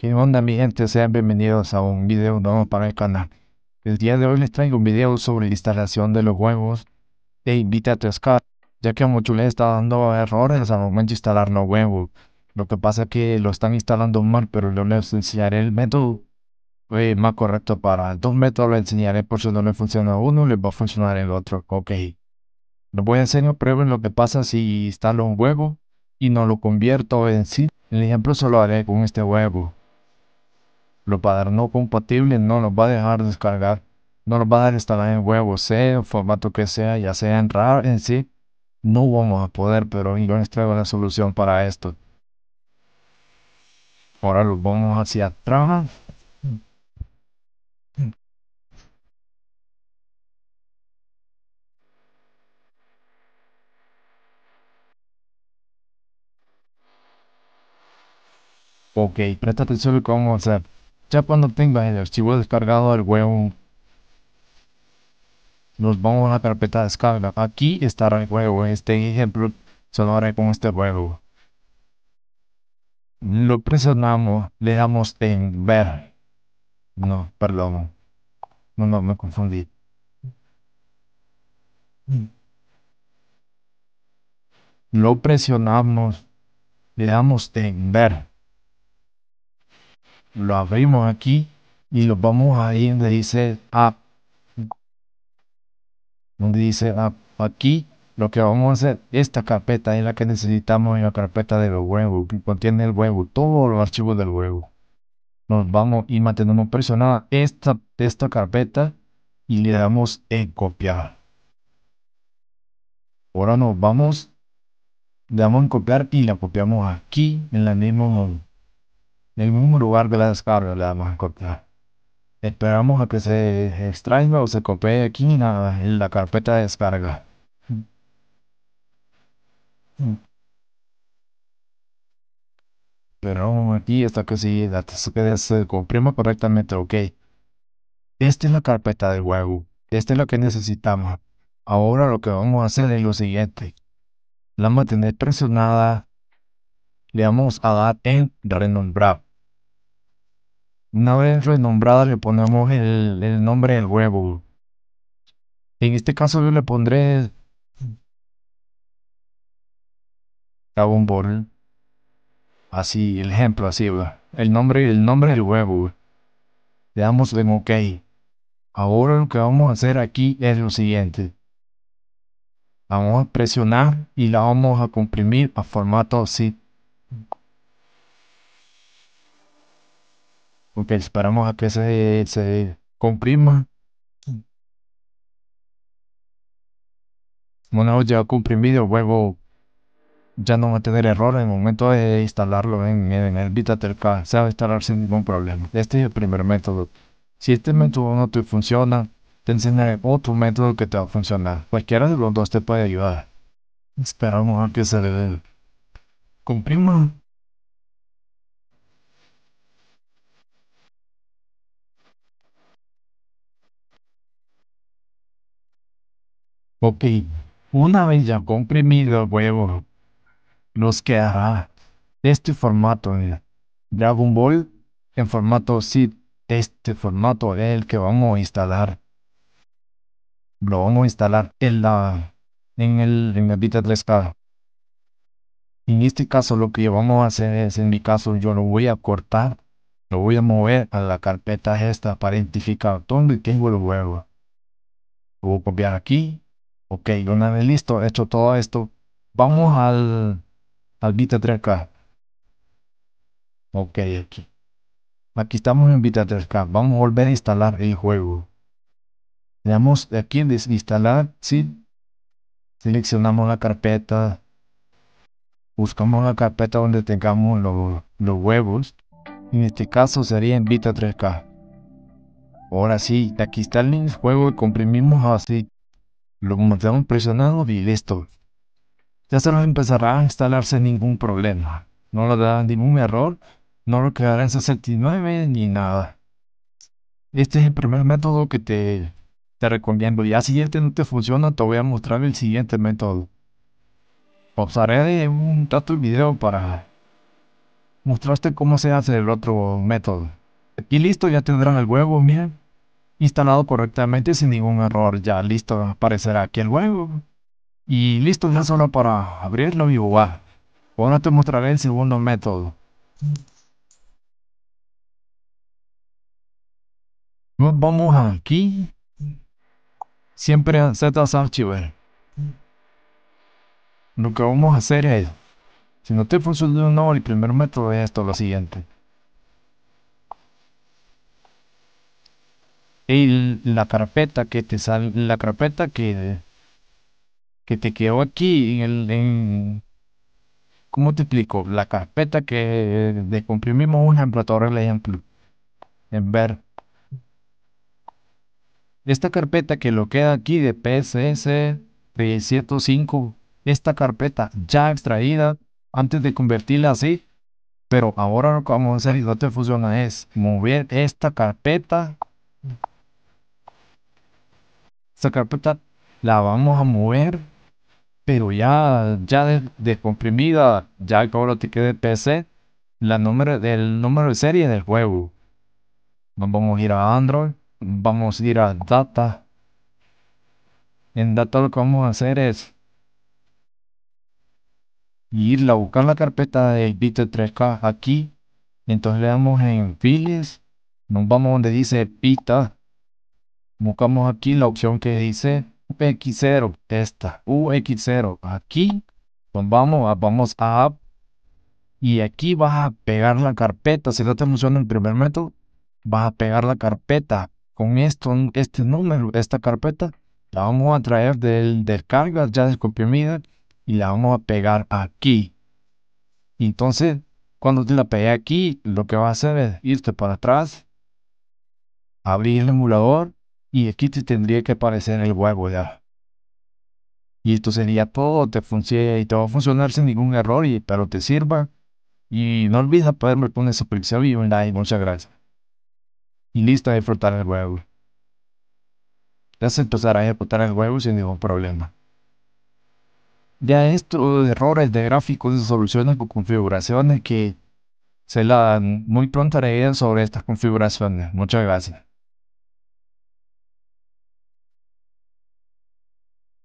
¿Qué onda mi gente? Sean bienvenidos a un video nuevo para el canal. El día de hoy les traigo un video sobre la instalación de los huevos de Invita a k ya que a muchos les está dando errores al momento de instalar los huevos Lo que pasa es que lo están instalando mal, pero yo les enseñaré el método más correcto para dos métodos. Les enseñaré por si no le funciona uno, les va a funcionar el otro. Ok. Les voy a enseñar, prueben lo que pasa si instalo un huevo y no lo convierto en sí. El ejemplo solo haré con este huevo pero va dar no compatible, no nos va a dejar descargar, no nos va a dar instalar en huevo, sea, en formato que sea, ya sea en RAR en sí, no vamos a poder, pero yo les traigo la solución para esto. Ahora los vamos hacia atrás. Ok, presta atención cómo hacer. Ya cuando tenga el archivo descargado del huevo, nos vamos a la carpeta descarga. Aquí estará el juego. Este ejemplo sonora con este huevo Lo presionamos, le damos en ver. No, perdón. No, no, me confundí. Lo presionamos, le damos en ver lo abrimos aquí y lo vamos a ir donde dice app. Donde dice app. Aquí lo que vamos a hacer, esta carpeta es la que necesitamos en la carpeta los huevos que contiene el huevo, todos los archivos del huevo. Nos vamos y mantenemos presionada esta, esta carpeta y le damos en copiar. Ahora nos vamos, le damos en copiar y la copiamos aquí en la misma en el mismo lugar de la descarga, le damos a encontrar. Esperamos a que se extraiga o se copie aquí en la, en la carpeta de descarga. Pero aquí está que sí, la que se eh, comprima correctamente, ok. Esta es la carpeta de juego. Esta es lo que necesitamos. Ahora lo que vamos a hacer es lo siguiente. La vamos presionada. Le damos a dar en renombrar. Una vez renombrada le ponemos el, nombre del huevo. En este caso yo le pondré un Así, el ejemplo, así, El nombre, el nombre del huevo. Le damos en OK. Ahora lo que vamos a hacer aquí es lo siguiente. Vamos a presionar y la vamos a comprimir a formato zip. esperamos a que se, se comprima. Una vez ya comprimido, luego ya no va a tener error en el momento de instalarlo en, en el VitaTelK. Se va a instalar sin ningún problema. Este es el primer método. Si este mm. método no te funciona, te enseñaré otro método que te va a funcionar. Cualquiera de los dos te puede ayudar. Esperamos a que se le dé. Comprima. Ok, una vez ya comprimido el huevo, nos quedará este formato de Dragon Ball en formato zip. Este formato es el que vamos a instalar. Lo vamos a instalar en la en el en la Vita 3K. En este caso lo que vamos a hacer es, en mi caso yo lo voy a cortar, lo voy a mover a la carpeta esta para identificar dónde tengo el huevo. Lo voy a copiar aquí Ok, una vez listo, hecho todo esto, vamos al, Vita3K. Ok, aquí. Aquí estamos en Vita3K. Vamos a volver a instalar el juego. Le damos aquí en desinstalar, sí. Seleccionamos la carpeta. Buscamos la carpeta donde tengamos los huevos. En este caso sería en Vita3K. Ahora sí, aquí está el juego y comprimimos así. Lo mantenemos presionado y listo. Ya se nos empezará a instalarse sin ningún problema. No le dará ningún error, no lo quedará en 69 ni nada. Este es el primer método que te, te recomiendo. Ya si este no te funciona, te voy a mostrar el siguiente método. Pausaré un rato el video para mostrarte cómo se hace el otro método. Aquí listo, ya tendrán el huevo, miren instalado correctamente sin ningún error. Ya listo, aparecerá aquí el juego. Y listo, ya solo para abrirlo y jugar. Ahora te mostraré el segundo método. Vamos aquí. Siempre a Archiver. Lo que vamos a hacer es, si no te funcionó el primer método es esto, lo siguiente. y la carpeta que te sale, la carpeta que, que te quedó aquí en el... ¿Cómo te explico? La carpeta que descomprimimos un ejemplo, Torre el ejemplo. En ver. Esta carpeta que lo queda aquí de PSS 305, esta carpeta ya extraída antes de convertirla así, pero ahora lo que vamos hacer y no te funciona es mover esta carpeta esta carpeta la vamos a mover, pero ya, ya descomprimida, ya con lo ticket de PC, la número, del número de serie del juego. vamos a ir a Android, vamos a ir a Data. En Data lo que vamos a hacer es ir a buscar la carpeta de Vita 3K aquí. Entonces le damos en Files, nos vamos donde dice Pita buscamos aquí la opción que dice UX0, esta UX0. Aquí vamos, vamos a y aquí vas a pegar la carpeta. Si no te funciona el primer método, vas a pegar la carpeta con esto, este número, esta carpeta. La vamos a traer del descarga ya descomprimida y la vamos a pegar aquí. Entonces, cuando te la pegué aquí, lo que va a hacer es irte para atrás, abrir el emulador y aquí te tendría que aparecer el huevo ya. Y esto sería todo, te funciona y te va a funcionar sin ningún error, y pero te sirva. Y no olvides poner su suscripción y un like, muchas gracias. Y listo de disfrutar el huevo. Ya se empezará a ejecutar el huevo sin ningún problema. Ya estos errores de gráficos De soluciones con configuraciones que se la dan. Muy pronto haré sobre estas configuraciones. Muchas gracias.